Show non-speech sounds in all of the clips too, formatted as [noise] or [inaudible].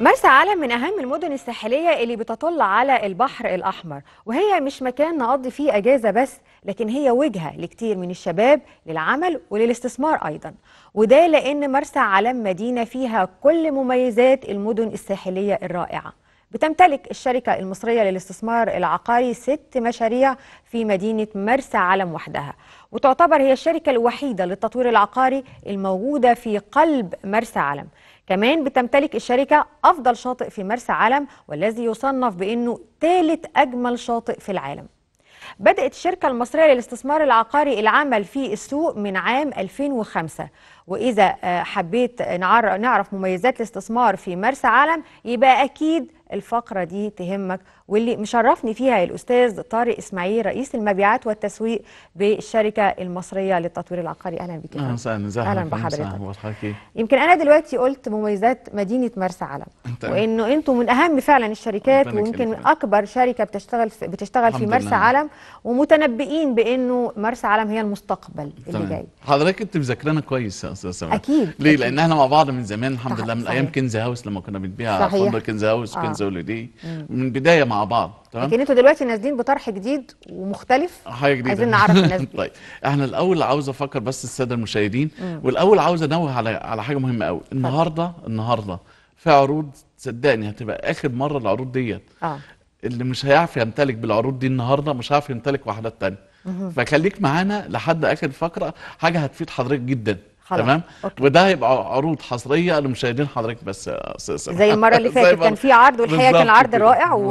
مرسى علم من أهم المدن الساحلية اللي بتطل على البحر الأحمر وهي مش مكان نقضي فيه أجازة بس لكن هي وجهة لكتير من الشباب للعمل وللاستثمار أيضا وده لأن مرسى علم مدينة فيها كل مميزات المدن الساحلية الرائعة بتمتلك الشركة المصرية للاستثمار العقاري ست مشاريع في مدينة مرسى علم وحدها وتعتبر هي الشركة الوحيدة للتطوير العقاري الموجودة في قلب مرسى علم كمان بتمتلك الشركة أفضل شاطئ في مرسى علم والذي يصنف بأنه ثالث أجمل شاطئ في العالم بدأت الشركة المصرية للاستثمار العقاري العمل في السوق من عام 2005 وإذا آه، حبيت نعرف مميزات الاستثمار في مرسى علم يبقى أكيد الفقرة دي تهمك واللي مشرفني فيها الأستاذ طارق إسماعيل رئيس المبيعات والتسويق بالشركة المصرية للتطوير العقاري أهلا بك أهلا وسهلا أهلا بحضرتك يمكن أنا دلوقتي قلت مميزات مدينة مرسى علم وإنه أنتم من أهم فعلا الشركات ويمكن من أكبر شركة بتشتغل في بتشتغل في مرسى علم ومتنبئين بإنه مرسى علم هي المستقبل اللي جاي حضرتك أنت مذاكرانا كويس يا أستاذ سماح أكيد ليه؟ أكيد. لأن إحنا مع بعض من زمان الحمد لله من أيام كنز هاوس لما كنا بنبيع فندق كنز هاوس وكنز آه. ولدي من بداية مع مع بعض تمام لكن انتوا دلوقتي نازلين بطرح جديد ومختلف حاجه جديده عايزين نعرف الناس دي [laughs] طيب احنا الاول عاوز افكر بس الساده المشاهدين مم. والاول عاوز انوه على على حاجه مهمه قوي النهارده النهارده في عروض صدقني هتبقى اخر مره العروض ديت اه اللي مش هيعرف يمتلك بالعروض دي النهارده مش هيعرف يمتلك واحدات ثانيه فخليك معانا لحد اخر فقره حاجه هتفيد حضرتك جدا خلاص. تمام أوكي. وده هيبقى عروض حصريه لمشاهدين حضرتك بس سمح. زي المره اللي [laughs] فاتت كان في عرض والحقيقه كان عرض رائع و...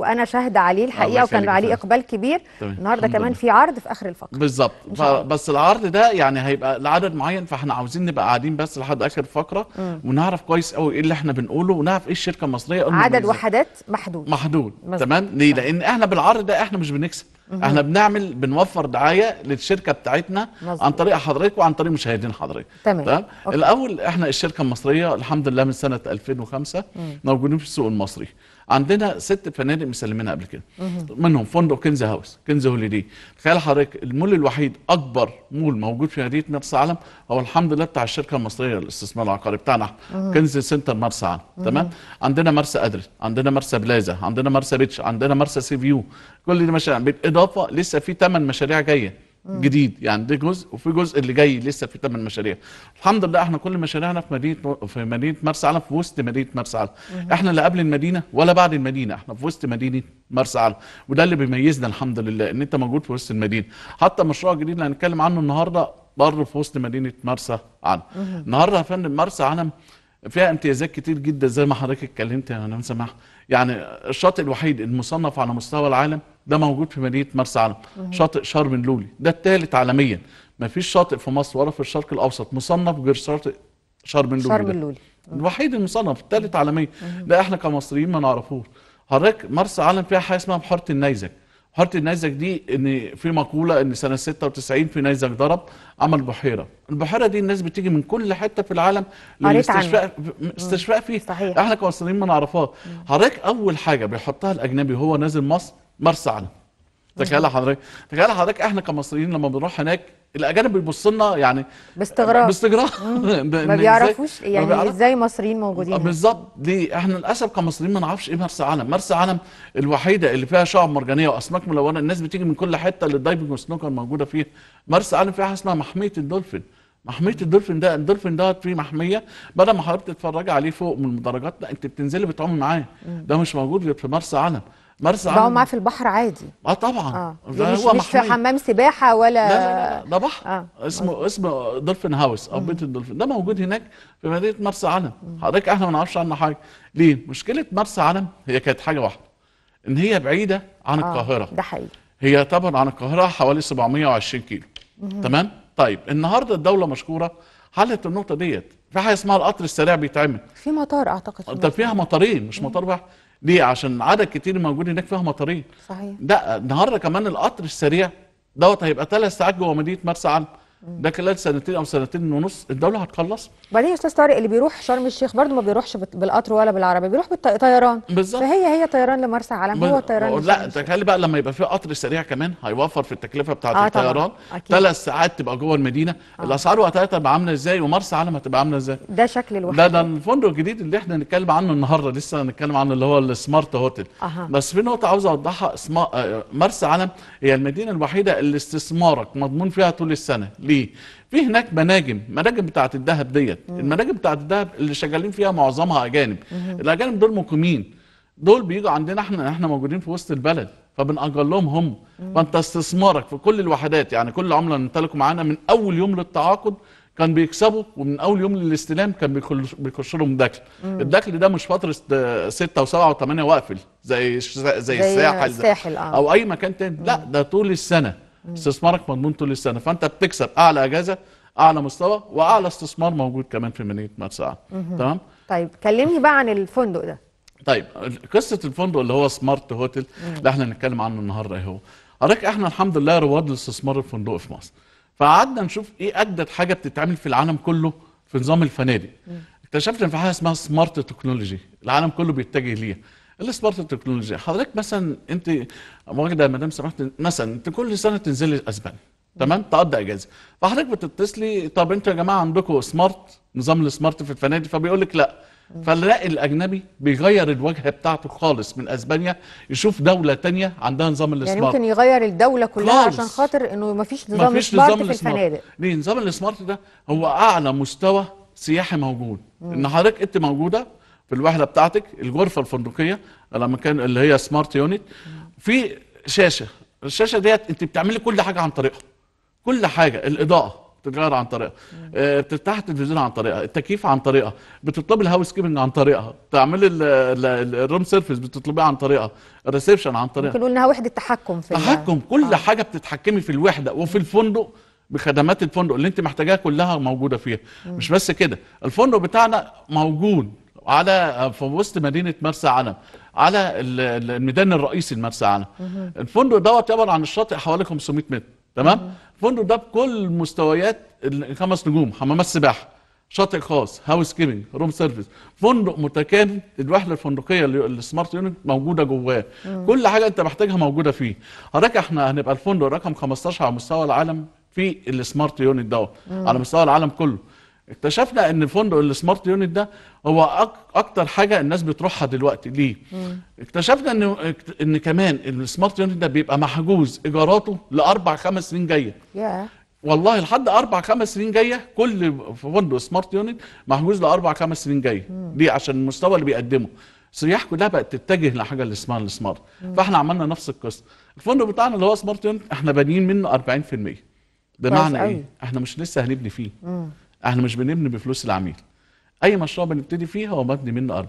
وانا شاهده عليه الحقيقه وكان عليه اقبال كبير تمام. النهارده كمان في عرض في اخر الفقره بالظبط ف... بس العرض ده يعني هيبقى لعدد معين فاحنا عاوزين نبقى قاعدين بس لحد اخر فقره ونعرف كويس قوي ايه اللي احنا بنقوله ونعرف ايه الشركه المصريه عدد وحدات محدود محدود تمام ليه لان احنا بالعرض ده احنا مش بنكسب احنا بنعمل بنوفر دعايه للشركه بتاعتنا مزبوط. عن طريق حضرتك وعن طريق مشاهدين حضرتك تمام طيب؟ الاول احنا الشركه المصريه الحمد لله من سنه 2005 مم. موجودين في السوق المصري عندنا ست فنادق مسلمينها قبل كده منهم فندق كنز هاوس كنز هوليدي تخيل حضرتك المول الوحيد اكبر مول موجود في مدينه مرسى علم هو الحمد لله بتاع الشركه المصريه للاستثمار العقاري بتاعنا كنز سنتر مرسى علم تمام عندنا مرسى قدر عندنا مرسى بلازا عندنا مرسى بيتش عندنا مرسى سي فيو كل دي مشاريع بالاضافه لسه في ثمان مشاريع جايه جديد يعني ده جزء وفي جزء اللي جاي لسه في ثمان مشاريع الحمد لله احنا كل مشاريعنا في مدينه في مدينه مرسى علم في وسط مدينه مرسى علم احنا لا قبل المدينه ولا بعد المدينه احنا في وسط مدينه مرسى علم وده اللي بيميزنا الحمد لله ان انت موجود في وسط المدينه حتى مشروع جديد اللي هنتكلم عنه النهارده بره في وسط مدينه مرسى علم النهارده يا فندم مرسى علم فيها امتيازات كتير جدا زي ما حضرتك اتكلمت يا هنا سماح يعني الشاطئ الوحيد المصنف على مستوى العالم ده موجود في مدينه مرسى علم شاطئ شرم اللولي ده الثالث عالميا ما فيش شاطئ في مصر ولا في الشرق الاوسط مصنف غير شاطئ شرم اللولي شرم اللولي آه. الوحيد المصنف الثالث عالميا ده احنا كمصريين ما نعرفوش حضرتك مرسى علم فيها حاجه اسمها بحيره النيزك بحيره النيزك دي ان في مقوله ان سنه 96 في نيزك ضرب عمل بحيره البحيره دي الناس بتيجي من كل حته في العالم للاستشفاء استشفاء فيه صحيح. احنا كمصريين ما نعرفهاش حضرتك اول حاجه بيحطها الاجنبي وهو نازل مصر مرسى علم تخيل حضرتك تخيل حضرتك احنا كمصريين لما بنروح هناك الاجانب بيبصوا لنا يعني باستغراب باستغراب [laughs] ما بيعرفوش يعني ازاي مصريين موجودين بالظبط ليه احنا للاسف كمصريين ما نعرفش ايه مرسى علم مرسى علم الوحيده اللي فيها شعب مرجانيه واسماك ملونه الناس بتيجي من كل حته للدايفنج والسنوكر موجوده فيها مرسى علم فيها حاجه اسمها محميه الدولفين محميه الدولفين ده الدولفين دوت فيه محميه بدل ما حضرتك تتفرجي عليه فوق من المدرجات لا انت بتنزلي بتعومي معاه ده مش موجود غير في مرسى علم مرسى بقوا معاه في البحر عادي اه طبعا آه. يعني مش, مش في حمام سباحه ولا لا لا, ده بحر آه. اسمه آه. اسمه دولفين هاوس او بيت الدولفين ده موجود هناك في مدينه مرسى علم حضرتك احنا ما نعرفش عنه حاجه ليه مشكله مرسى علم هي كانت حاجه واحده ان هي بعيده عن آه. القاهره ده حقيقي هي طبعا عن القاهره حوالي 720 كيلو مم. تمام طيب النهارده الدوله مشكوره حلت النقطه ديت في حاجه اسمها القطر السريع بيتعمل في مطار اعتقد في طب فيها مطارين مش مطار واحد ليه عشان عدد كتير موجود هناك فيها مطارين صحيح لا النهارده كمان القطر السريع دوت هيبقى ثلاث ساعات جوه مدينه مرسى علم ده خلال سنتين او سنتين ونص الدوله هتخلص وبعدين يا استاذ طارق اللي بيروح شرم الشيخ برضه ما بيروحش بالقطر ولا بالعربيه بيروح بالطيران بالظبط فهي هي طيران لمرسى علم هو طيران لا تخيل بقى لما يبقى في قطر سريع كمان هيوفر في التكلفه بتاعه آه الطيران ثلاث ساعات تبقى جوه المدينه آه. الاسعار وقتها تبقى عامله ازاي ومرسى علم هتبقى عامله ازاي ده شكل الوحيد ده ده الفندق الجديد اللي احنا هنتكلم عنه النهارده لسه هنتكلم عنه اللي هو السمارت هوتيل آه. بس في نقطه عاوز اوضحها آه، مرسى علم هي المدينه الوحيده اللي استثمارك مضمون فيها طول السنه ليه ليه؟ في هناك مناجم مناجم بتاعه الذهب ديت المناجم بتاعه الذهب اللي شغالين فيها معظمها اجانب الاجانب دول مقيمين دول بيجوا عندنا احنا احنا موجودين في وسط البلد فبنأجر لهم هم فانت استثمارك في كل الوحدات يعني كل عمله نمتلكه معانا من اول يوم للتعاقد كان بيكسبوا ومن اول يوم للاستلام كان بيخش لهم دخل الدخل ده مش فتره 6 و7 و8 واقفل زي زي, زي الساحل, الساحل آه. او اي مكان تاني لا ده طول السنه استثمارك مضمون طول السنه فانت بتكسب اعلى اجازه اعلى مستوى واعلى استثمار موجود كمان في مدينه مرسى تمام طيب كلمني بقى عن الفندق ده طيب قصه الفندق اللي هو سمارت هوتل اللي احنا هنتكلم عنه النهارده اهو حضرتك احنا الحمد لله رواد الاستثمار الفندقي في مصر فقعدنا نشوف ايه اجدد حاجه بتتعمل في العالم كله في نظام الفنادق اكتشفنا ان في حاجه اسمها سمارت تكنولوجي العالم كله بيتجه ليها السبورت تكنولوجيا حضرتك مثلا انت واخده مدام سمحت مثلا انت كل سنه تنزلي اسبانيا تمام تقضي اجازه فحضرتك بتتصلي طب انتوا يا جماعه عندكم سمارت نظام السمارت في الفنادق فبيقول لك لا فنلاقي الاجنبي بيغير الواجهه بتاعته خالص من اسبانيا يشوف دوله تانية عندها نظام السمارت يعني ممكن يغير الدوله كلها خالص. عشان خاطر انه ما فيش نظام مفيش سمارت نظام في الفنادق ليه نظام السمارت ده هو اعلى مستوى سياحي موجود ان حضرتك انت موجوده في الوحده بتاعتك الغرفه الفندقيه المكان اللي هي سمارت يونت في شاشه الشاشه ديت انت بتعملي كل حاجه عن طريقها كل حاجه الاضاءه بتتغير عن طريقها آه، بتفتح التلفزيون عن طريقها التكييف عن طريقها بتطلبي الهاوس كيبنج عن طريقها بتعمل الروم سيرفيس بتطلبيه عن طريقها الريسبشن عن طريقها ممكن نقول انها وحده تحكم في تحكم كل آه. حاجه بتتحكمي في الوحده وفي الفندق بخدمات الفندق اللي انت محتاجاها كلها موجوده فيها مم. مش بس كده الفندق بتاعنا موجود على في وسط مدينه مرسى علم على الميدان الرئيسي لمرسى علم الفندق دوت يعبر عن الشاطئ حوالي 500 متر تمام الفندق ده بكل مستويات الخمس نجوم حمامات سباحه شاطئ خاص هاوس كيبنج روم سيرفيس فندق متكامل الوحده الفندقيه السمارت يونت موجوده جواه كل حاجه انت محتاجها موجوده فيه حضرتك احنا هنبقى الفندق رقم 15 على مستوى العالم في السمارت يونت دوت على مستوى العالم كله اكتشفنا ان فندق السمارت يونت ده هو اكتر حاجه الناس بتروحها دلوقتي ليه مم. اكتشفنا ان ان كمان السمارت يونت ده بيبقى محجوز ايجاراته لاربع خمس سنين جايه yeah. والله لحد اربع خمس سنين جايه كل فندق سمارت يونت محجوز لاربع خمس سنين جايه ليه عشان المستوى اللي بيقدمه السياح كلها بقت تتجه لحاجه اللي اسمها السمارت فاحنا عملنا نفس القصه الفندق بتاعنا اللي هو سمارت يونت احنا بانيين منه 40% بمعنى ايه احنا مش لسه هنبني فيه مم. احنا مش بنبني بفلوس العميل اي مشروع بنبتدي فيه هو مبني منه 40%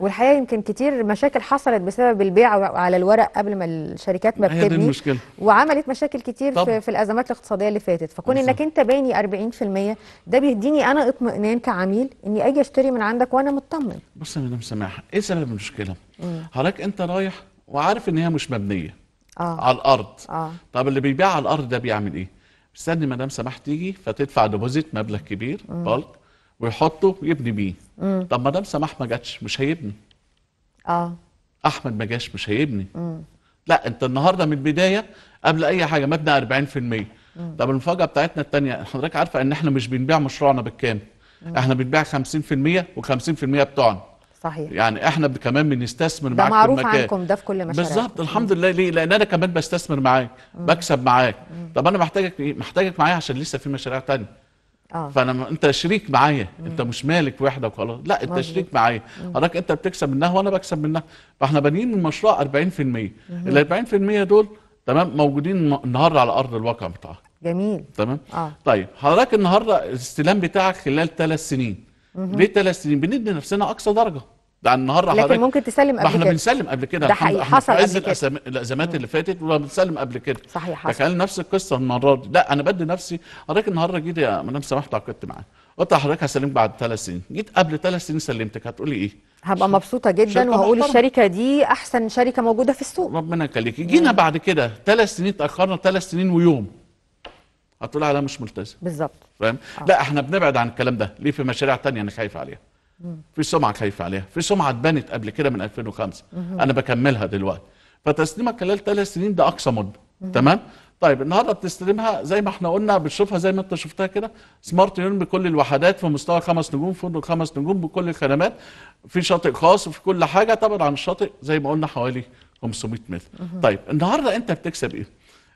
والحقيقه يمكن كتير مشاكل حصلت بسبب البيع على الورق قبل ما الشركات ما بتبني هي دي المشكله وعملت مشاكل كتير طب. في, الازمات الاقتصاديه اللي فاتت فكون بالزبط. انك انت باني 40% ده بيديني انا اطمئنان كعميل اني اجي اشتري من عندك وانا مطمن بص يا مدام سماحه ايه سبب المشكله حضرتك انت رايح وعارف ان هي مش مبنيه آه. على الارض آه. طب اللي بيبيع على الارض ده بيعمل ايه استني مدام سماح تيجي فتدفع ديبوزيت مبلغ كبير بالك ويحطه ويبني بيه مم. طب مدام سماح ما جاتش مش هيبني اه احمد ما جاش مش هيبني مم. لا انت النهارده من البدايه قبل اي حاجه مبنى 40% مم. طب المفاجاه بتاعتنا الثانيه حضرتك عارفه ان احنا مش بنبيع مشروعنا بالكام احنا بنبيع 50% و50% بتوعنا صحيح يعني احنا كمان بنستثمر معاك في المكان عنكم ده في كل مشاريع بالظبط الحمد لله ليه لان انا كمان بستثمر معاك بكسب معاك طب انا محتاجك محتاجك معايا عشان لسه في مشاريع ثانيه آه. فانا انت شريك معايا انت مش مالك وحده وخلاص لا انت مزبوط. شريك معايا حضرتك انت بتكسب منها وانا بكسب منها فاحنا بانيين المشروع 40% ال 40% دول تمام موجودين النهارده على ارض الواقع بتاعك جميل تمام آه. طيب حضرتك النهارده الاستلام بتاعك خلال ثلاث سنين ليه ثلاث سنين بندي نفسنا اقصى درجه ده النهارده النهارده لكن حضرتك ممكن تسلم قبل كده احنا بنسلم قبل كده ده حقيقي حصل قبل كده الأزم... الازمات اللي فاتت وبنسلم قبل كده صحيح حصل تخيل نفس القصه المره دي لا انا بدي نفسي حضرتك النهارده جيت يا مدام سماح كنت معاك قلت لحضرتك هسلمك بعد ثلاث سنين جيت قبل ثلاث سنين سلمتك هتقولي ايه هبقى مبسوطة جدا وهقول الشركة دي أحسن شركة موجودة في السوق ربنا يخليكي جينا بعد كده ثلاث سنين تأخرنا ثلاث سنين ويوم هتقول لا مش ملتزم بالظبط فاهم آه. لا احنا بنبعد عن الكلام ده ليه في مشاريع تانية انا خايف عليها في سمعه خايف عليها في سمعه اتبنت قبل كده من 2005 مم. انا بكملها دلوقتي فتسليمك خلال ثلاث سنين ده اقصى مده تمام طيب النهارده بتستلمها زي ما احنا قلنا بتشوفها زي ما انت شفتها كده سمارت يون بكل الوحدات في مستوى خمس نجوم فندق خمس نجوم بكل الخدمات في شاطئ خاص وفي كل حاجه طبعا عن الشاطئ زي ما قلنا حوالي 500 متر طيب النهارده انت بتكسب ايه؟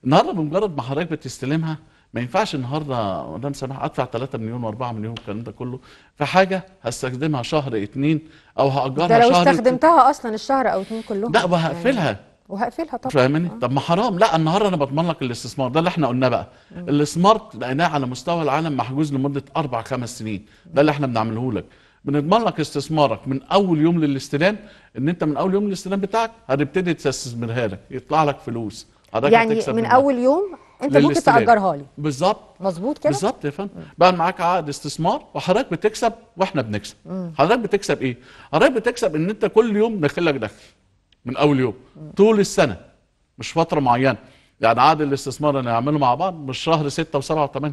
النهارده بمجرد ما حضرتك بتستلمها ما ينفعش النهارده مدام سماح ادفع 3 مليون و4 مليون والكلام ده كله في حاجه هستخدمها شهر اتنين او هاجرها شهر ده لو شهر استخدمتها اتنين. اصلا الشهر او اتنين كلهم لا وهقفلها يعني. وهقفلها طبعا فاهمني؟ آه. طب ما حرام لا النهارده انا بضمن لك الاستثمار ده اللي احنا قلناه بقى الاستثمار لقيناه على مستوى العالم محجوز لمده اربع خمس سنين ده اللي احنا بنعمله لك بنضمن لك استثمارك من اول يوم للاستلام ان انت من اول يوم للاستلام بتاعك هتبتدي تستثمرها لك يطلع لك فلوس يعني من اول يوم انت ممكن تاجرها لي بالظبط مظبوط كده بالظبط يا فندم بقى معاك عقد استثمار وحضرتك بتكسب واحنا بنكسب حضرتك بتكسب ايه حضرتك بتكسب ان انت كل يوم داخل لك دخل من اول يوم مم. طول السنه مش فتره معينه يعني عقد الاستثمار اللي هنعمله مع بعض مش شهر 6 و7 و8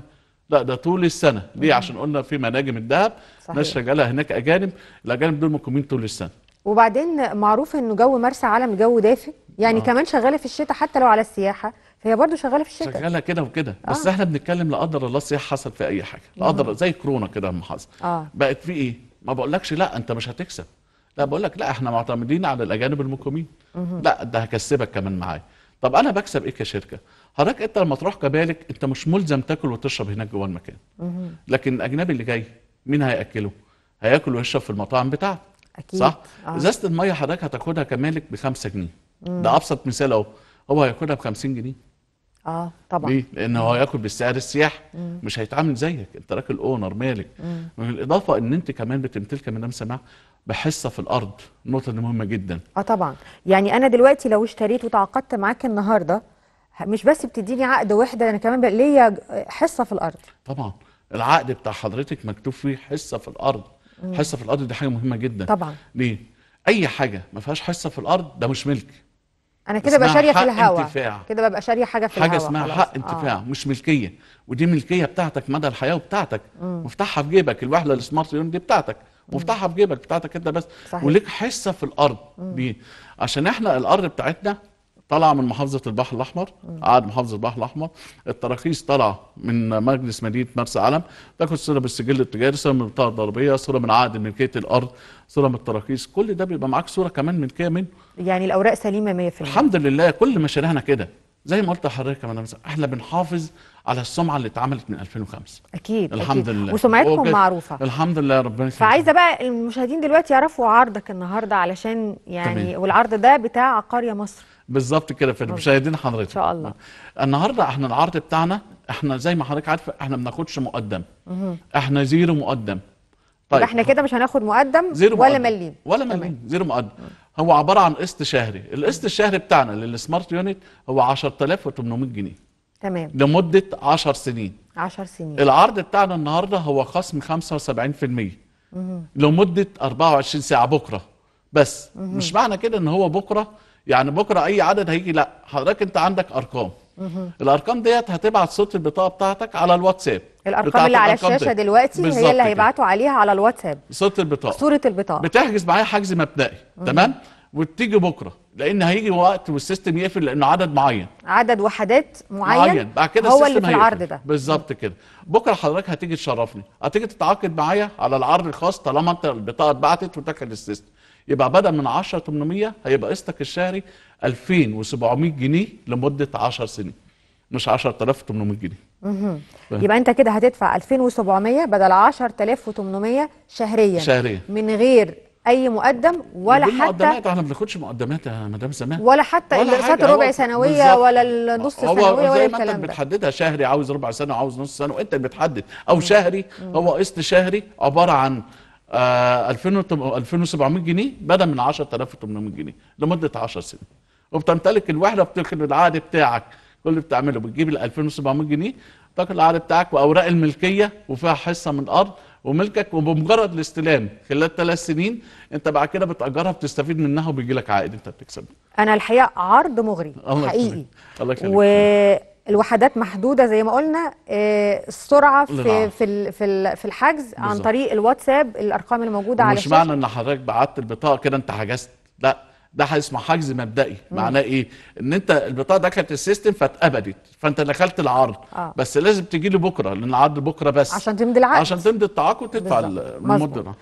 لا ده طول السنه ليه عشان قلنا في مناجم الذهب ناس شغاله هناك اجانب الاجانب دول مقيمين طول السنه وبعدين معروف انه جو مرسى علم جو دافئ يعني آه. كمان شغاله في الشتاء حتى لو على السياحه هي برضه شغاله في الشتاء شغاله كده وكده آه. بس احنا بنتكلم لا قدر الله صحيح حصل في اي حاجه لا قدر زي كورونا كده لما حصل آه. بقت في ايه ما بقولكش لا انت مش هتكسب لا بقول لك لا احنا معتمدين على الاجانب المقيمين لا ده هكسبك كمان معايا طب انا بكسب ايه كشركه حضرتك انت لما تروح كبالك انت مش ملزم تاكل وتشرب هناك جوه المكان لكن الاجنبي اللي جاي مين هياكله هياكل ويشرب في المطاعم بتاعته اكيد صح آه. ازازه الميه حضرتك هتاخدها كمالك ب 5 جنيه ده ابسط مثال اهو هو هياخدها ب 50 جنيه اه طبعا ليه؟ لان هو هياكل بالسعر السياحي مش هيتعامل زيك انت راجل اونر مالك بالاضافه ان انت كمان بتمتلك مدام سماح بحصه في الارض النقطه دي مهمه جدا اه طبعا يعني انا دلوقتي لو اشتريت وتعاقدت معاك النهارده مش بس بتديني عقد وحده انا كمان ليا حصه في الارض طبعا العقد بتاع حضرتك مكتوب فيه حصه في الارض مم. حصه في الارض دي حاجه مهمه جدا طبعا ليه اي حاجه ما فيهاش حصه في الارض ده مش ملك انا كده ببقى شاريه في الهواء كده ببقى شاريه حاجه في حاجه اسمها حق انتفاع آه. مش ملكيه ودي ملكيه بتاعتك مدى الحياه وبتاعتك مفتاحها في جيبك الوحده السمارت دي بتاعتك مفتاحها في جيبك بتاعتك انت بس صحيح. وليك حصه في الارض بيه عشان احنا الارض بتاعتنا طلع من محافظه البحر الاحمر قعد محافظه البحر الاحمر التراخيص طلع من مجلس مدينه مرسى علم تاخد صوره بالسجل التجاري صوره من البطاقه الضريبيه صوره من عقد ملكيه الارض صوره من التراخيص كل ده بيبقى معاك صوره كمان ملكيه منه يعني الاوراق سليمه 100% الحمد لله كل مشاريعنا كده زي ما قلت لحضرتك يا احنا بنحافظ على السمعه اللي اتعملت من 2005 اكيد الحمد أكيد. لله وسمعتكم معروفه الحمد لله ربنا يسلمك فعايزه بقى المشاهدين دلوقتي يعرفوا عرضك النهارده علشان يعني تمام. والعرض ده بتاع عقاريه مصر بالظبط كده فالمشاهدين حضرتك ان شاء الله النهارده احنا العرض بتاعنا احنا زي ما حضرتك عارفه احنا ما بناخدش مقدم احنا زيرو مقدم طيب احنا كده مش هناخد مقدم زيرو ولا مليم ولا مليم زيرو مقدم هو عباره عن قسط شهري القسط الشهري بتاعنا للسمارت يونت هو 10800 جنيه تمام لمده 10 سنين 10 سنين العرض بتاعنا النهارده هو خصم 75% لمده 24 ساعه بكره بس مش معنى كده ان هو بكره يعني بكره اي عدد هيجي لا حضرتك انت عندك ارقام الارقام ديت هتبعت صوره البطاقه بتاعتك على الواتساب الارقام اللي على الشاشه دلوقتي هي اللي هيبعتوا عليها على الواتساب صوره البطاقه صوره البطاقه بتحجز معايا حجز مبدئي تمام وبتيجي بكره لان هيجي وقت والسيستم يقفل لانه عدد معين عدد وحدات معين, معين. بعد كده هو اللي في العرض ده بالظبط كده بكره حضرتك هتيجي تشرفني هتيجي تتعاقد معايا على العرض الخاص طالما انت البطاقه اتبعتت وتاكل السيستم يبقى بدل من 10 800 هيبقى قسطك الشهري 2700 جنيه لمده 10 سنين مش 10800 جنيه اها يبقى انت كده هتدفع 2700 بدل 10800 شهريا شهريا من غير اي مقدم ولا حتى مقدمات احنا ما بناخدش مقدمات يا مدام سماح ولا حتى الاقساط الربع سنويه ولا النص سنويه ولا الكلام ده انت بتحددها شهري عاوز ربع سنه عاوز نص سنه وانت اللي بتحدد او مم. شهري مم. هو قسط شهري عباره عن 2700 آه، جنيه بدل من 10800 جنيه لمده 10 سنين وبتمتلك الوحده بتنقل العقد بتاعك كل اللي بتعمله بتجيب ال 2700 جنيه بتاخد العقد بتاعك واوراق الملكيه وفيها حصه من الارض وملكك وبمجرد الاستلام خلال ثلاث سنين انت بعد كده بتاجرها بتستفيد منها وبيجي لك عائد انت بتكسبه. انا الحقيقه عرض مغري الله حقيقي الله يكرمك الوحدات محدوده زي ما قلنا آه، السرعه في في في الحجز بالزبط. عن طريق الواتساب الارقام اللي موجوده على الشاشه مش معنى ان حضرتك بعت البطاقه كده انت حجزت لا ده اسمه حجز مبدئي معناه ايه ان انت البطاقه دخلت السيستم فاتقبلت فانت دخلت العرض آه. بس لازم تجي لي بكره لان العرض بكره بس عشان تمضي العقد عشان تمضي التعاقد تدفع المده آه.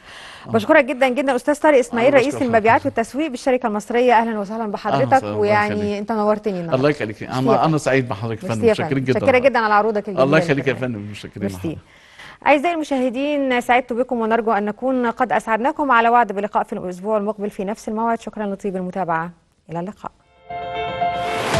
بشكرك جدا جدا استاذ طارق اسماعيل رئيس المبيعات والتسويق بالشركه المصريه اهلا وسهلا بحضرتك ويعني انت نورتني النهارده الله يخليك انا انا سعيد بحضرتك يا فندم شكرا جدا شكرا جدا على عروضك الجميله الله يخليك يا فندم شكرا أعزائي المشاهدين سعدت بكم ونرجو أن نكون قد أسعدناكم على وعد بلقاء في الأسبوع المقبل في نفس الموعد شكرا لطيب المتابعة إلى اللقاء